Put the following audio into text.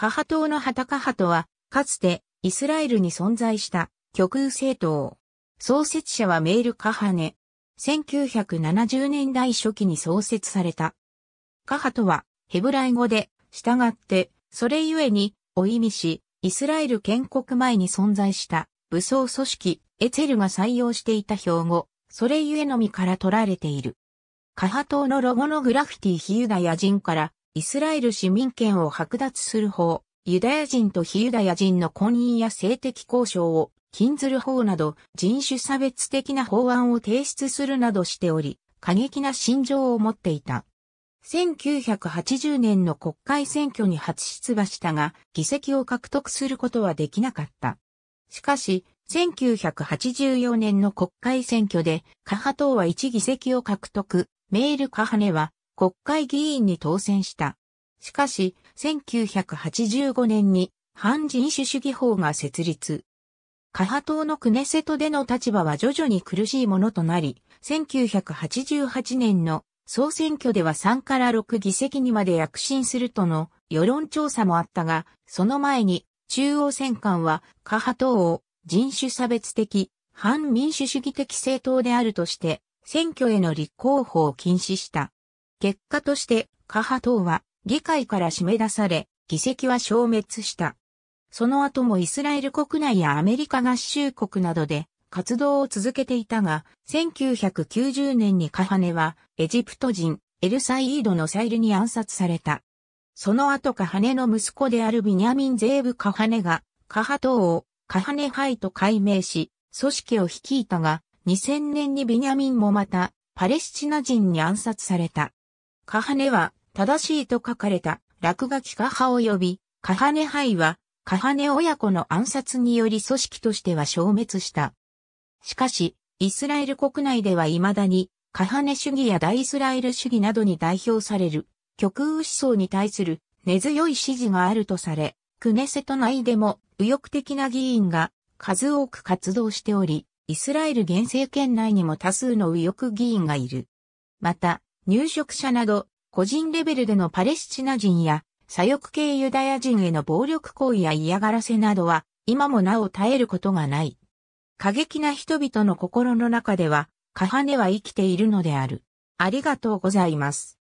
カハ党のハタカハトは、かつてイスラエルに存在した極右政党。創設者はメール・カハネ。1970年代初期に創設された。カハとは、ヘブライ語で、従って、それゆえに、お意味し、イスラエル建国前に存在した、武装組織、エツェルが採用していた標語、それゆえのみから取られている。カハ党のロゴのグラフィティ非ユダヤ人からイスラエル市民権を剥奪する法、ユダヤ人と非ユダヤ人の婚姻や性的交渉を禁ずる法など人種差別的な法案を提出するなどしており、過激な心情を持っていた。1980年の国会選挙に初出馬したが、議席を獲得することはできなかった。しかし、1984年の国会選挙で、カハ党は1議席を獲得、メールカハネは国会議員に当選した。しかし、1985年に反人種主義法が設立。カハ党のクネセトでの立場は徐々に苦しいものとなり、1988年の総選挙では3から6議席にまで躍進するとの世論調査もあったが、その前に中央選管はカ派党を人種差別的、反民主主義的政党であるとして、選挙への立候補を禁止した。結果として、カハ党は議会から締め出され、議席は消滅した。その後もイスラエル国内やアメリカ合衆国などで活動を続けていたが、1990年にカハネはエジプト人エルサイードのサイルに暗殺された。その後カハネの息子であるビニャミン・ゼーブ・カハネがカハ党をカハネハイと改名し、組織を率いたが、2000年にビニャミンもまたパレスチナ人に暗殺された。カハネは、正しいと書かれた、落書きカハ及び、カハネイは、カハネ親子の暗殺により組織としては消滅した。しかし、イスラエル国内では未だに、カハネ主義や大イスラエル主義などに代表される、極右思想に対する根強い支持があるとされ、クネセト内でも右翼的な議員が数多く活動しており、イスラエル現政権内にも多数の右翼議員がいる。また、入植者など、個人レベルでのパレスチナ人や、左翼系ユダヤ人への暴力行為や嫌がらせなどは、今もなお耐えることがない。過激な人々の心の中では、カハネは生きているのである。ありがとうございます。